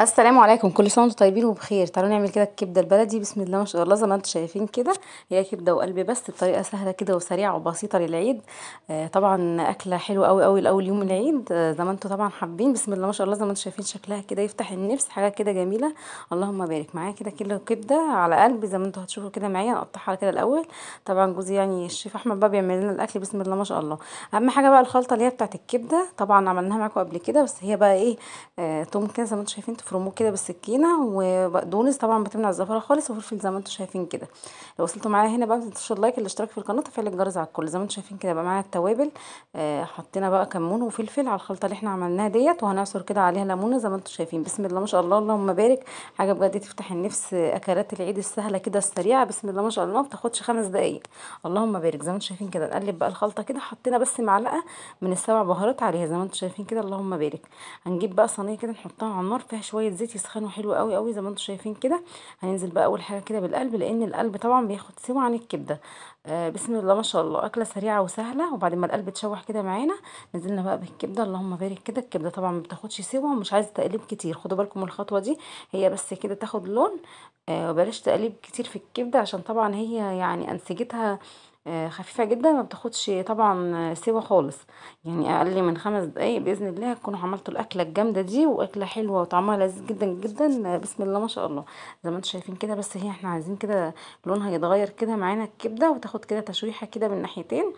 السلام عليكم كل سنه وانتم طيبين وبخير تعالوا نعمل كده الكبده البلدي بسم الله ما شاء الله زي ما انتم شايفين كده هي كبده وقلب بس بطريقه سهله كده وسريعه وبسيطه للعيد آه طبعا اكله حلوه قوي قوي لاول يوم العيد آه زي ما انتم طبعا حابين بسم الله ما شاء الله زي ما انتم شايفين شكلها كده يفتح النفس حاجه كده جميله اللهم بارك معايا كده كده كبده على قلب زي ما انتم هتشوفوا كده معايا اقطعها كده الاول طبعا جوزي يعني الشيف احمد بقى بيعمل لنا الاكل بسم الله ما شاء الله اهم حاجه بقى الخلطه اللي هي بتاعت الكبده طبعا عملناها معاكم قبل كده بس هي بقى ايه آه توم كده زي ما انتم شايفين تفرموه كده بالسكينه وبقدونس طبعا بتمنع الزفره خالص وفلفل زي ما انتم شايفين كده لو وصلتوا معايا هنا بقى ما تنسوش اللايك الاشتراك في القناه وتفعيل الجرس على الكل زي ما انتم شايفين كده بقى معايا التوابل آه حطينا بقى كمون وفلفل على الخلطه اللي احنا عملناها ديت وهنعصر كده عليها ليمونه زي ما انتم شايفين بسم الله ما شاء الله اللهم بارك حاجه بجد تفتح النفس اكلات العيد السهله كده السريعه بسم الله ما شاء الله ما بتاخدش خمس دقائق اللهم بارك زي ما انتم شايفين كده نقلب بقى الخلطه كده حطينا بس معلقه من السبع بهارات عليها زي ما انتم شايفين كده اللهم بارك هنجيب بقى صينيه كده نحطها على النار فيها شويه زيت يسخنوا حلو قوي قوي زي ما انتم شايفين كده هننزل بقى اول حاجه كده بالقلب لان القلب طبعا بياخد سوى عن الكبده آه بسم الله ما شاء الله اكله سريعه وسهله وبعد ما القلب اتشوح كده معانا نزلنا بقى بالكبده اللهم بارك كده الكبده طبعا ما بتاخدش سوى ومش عايزه تقليب كتير خدوا بالكم من الخطوه دي هي بس كده تاخد لون آه وبلاش تقليب كتير في الكبده عشان طبعا هي يعني انسجتها آه، خفيفة جدا ما بتاخدش طبعا سوا خالص يعني اقل من خمس دقايق باذن الله هتكونوا عملتوا الاكلة الجامدة دي واكلة حلوة وطعمها لذيذ جدا جدا بسم الله ما شاء الله زي ما انتم شايفين كده بس هي احنا عايزين كده لونها يتغير كده معانا الكبدة وتاخد كده تشويحة كده من ناحيتين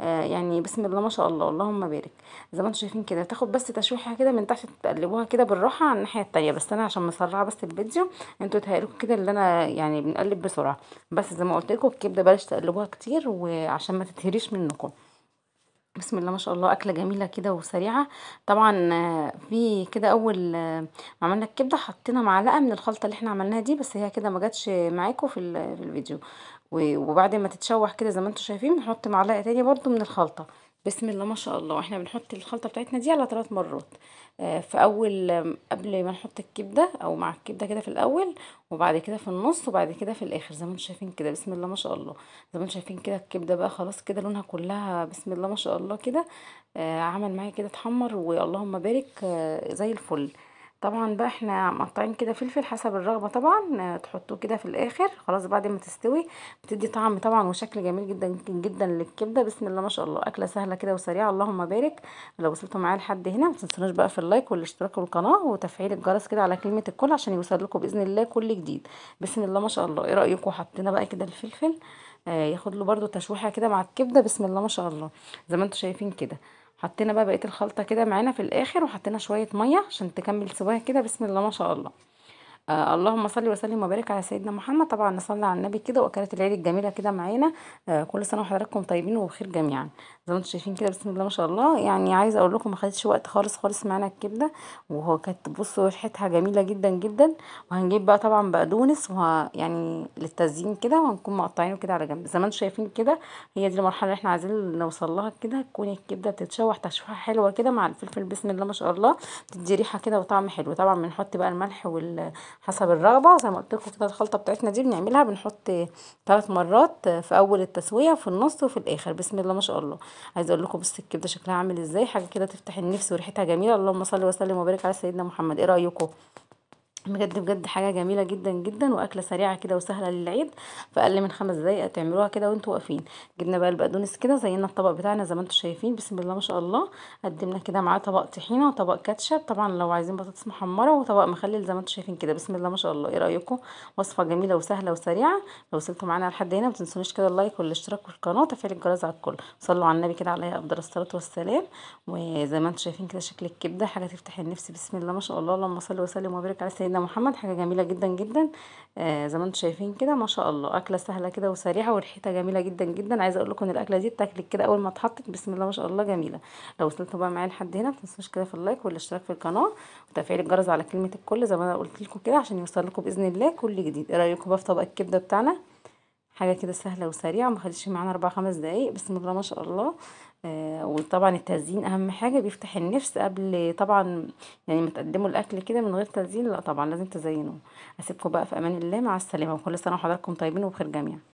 آه، يعني بسم الله ما شاء الله اللهم بارك زي ما انتم شايفين كده تاخد بس تشويحه كده من تحت تقلبوها كده بالراحه على الناحيه التانية بس انا عشان مسرعه بس الفيديو انتوا تهيألكم كده اللي انا يعني بنقلب بسرعه بس زي ما قلت لكم الكبده بلاش تقلبوها كتير وعشان ما تتهريش منكم بسم الله ما شاء الله اكله جميله كده وسريعه طبعا آه، في كده اول آه، ما عملنا الكبده حطينا معلقه من الخلطه اللي احنا عملناها دي بس هي كده ما جاتش معاكم في الفيديو وبعد ما تتشوح كده زي ما انتم شايفين بنحط معلقه تانية برضو من الخلطه بسم الله ما شاء الله واحنا بنحط الخلطه بتاعتنا دي على ثلاث مرات آه، في اول قبل ما نحط الكبده او مع الكبده كده في الاول وبعد كده في النص وبعد كده في الاخر زي ما انتم شايفين كده بسم الله ما شاء الله زي ما انتم شايفين كده الكبده بقى خلاص كده لونها كلها بسم الله ما شاء الله كده آه، عمل معايا كده اتحمر واللهم بارك آه، زي الفل طبعا بقى احنا مقطعين كده فلفل حسب الرغبه طبعا تحطوه كده في الاخر خلاص بعد ما تستوي بتدي طعم طبعا وشكل جميل جدا جدا للكبده بسم الله ما شاء الله اكله سهله كده وسريعه اللهم بارك لو وصلتوا معايا لحد هنا ما تنسوناش بقى في اللايك والاشتراك والقناه وتفعيل الجرس كده على كلمه الكل عشان يوصل لكم باذن الله كل جديد بسم الله ما شاء الله ايه رايكم حطينا بقى كده الفلفل آه، ياخد له برده تشويحه كده مع الكبده بسم الله ما شاء الله زي ما انتم شايفين كده حطينا بقى بقيه الخلطه كده معانا في الاخر وحطينا شويه ميه عشان تكمل سواها كده بسم الله ما شاء الله آه اللهم صل وسلم وبارك على سيدنا محمد طبعا نصلي على النبي كده واكلات العيد الجميله كده معانا آه كل سنه وحضراتكم طيبين وبخير جميعا زي ما انتم شايفين كده بسم الله ما شاء الله يعني عايزه اقول لكم ما خدتش وقت خالص خالص معانا الكبده وهو كانت بصوا ريحتها جميله جدا جدا وهنجيب بقى طبعا بقدونس وه يعني للتزيين كده وهنكون مقطعينه كده على جنب زي ما انتم شايفين كده هي دي المرحله اللي احنا عايزين نوصل لها كده تكون الكبده بتتشوح تشويحه حلوه كده مع الفلفل بسم الله ما شاء الله تدي ريحه كده وطعم حلو طبعا بنحط بقى الملح وال حسب الرغبه زي ما قلت لكم كده الخلطه بتاعتنا دي بنعملها بنحط ثلاث مرات في اول التسويه وفي النص وفي الاخر بسم الله ما شاء الله عايز اقول لكم بس الكبده شكلها عامل ازاي حاجه كده تفتح النفس وريحتها جميله اللهم صل وسلم وبارك على سيدنا محمد ايه رايكم بجد بجد حاجه جميله جدا جدا واكله سريعه كده وسهله للعيد في اقل من خمس دقايق تعملوها كده وانتوا واقفين جبنا بقى البقدونس كده زينا الطبق بتاعنا زي ما انتوا شايفين بسم الله ما شاء الله قدمنا كده معاه طبق طحينه وطبق كاتشب طبعا لو عايزين بطاطس محمره وطبق مخلل زي ما انتوا شايفين كده بسم الله ما شاء الله ايه رايكم وصفه جميله وسهله وسريعه لو وصلتوا معانا لحد هنا ما تنسونيش كده اللايك والاشتراك في القناه وتفعيل الجرس على الكل صلوا على النبي كده عليه افضل الصلاه والسلام وزي ما انتوا شايفين كده شكل الكبده حاجه تفتح النفس بسم الله ما شاء الله اللهم صل وسلم وبارك على سيدنا سيدنا محمد حاجه جميله جدا جدا آه، زي ما انتم شايفين كده ما شاء الله اكله سهله كده وسريعه وريحتها جميله جدا جدا عايزه اقول لكم ان الاكله دي اتاكلت كده اول ما اتحطت بسم الله ما شاء الله جميله لو وصلتوا بقى معايا لحد هنا ما تنسوش كده في اللايك والاشتراك في القناه وتفعيل الجرس على كلمه الكل زي ما انا قلت لكم كده عشان يوصل لكم باذن الله كل جديد ايه رايكم بقى في طبق الكبده بتاعنا حاجه كده سهله وسريعه ما خدتش معانا اربع خمس دقايق بسم الله ما شاء الله آه وطبعا التزيين اهم حاجه بيفتح النفس قبل طبعا يعني ما تقدموا الاكل كده من غير تزيين لا طبعا لازم تزينوه اسيبكم بقى في امان الله مع السلامه وكل سنه وحضراتكم طيبين وبخير جميعا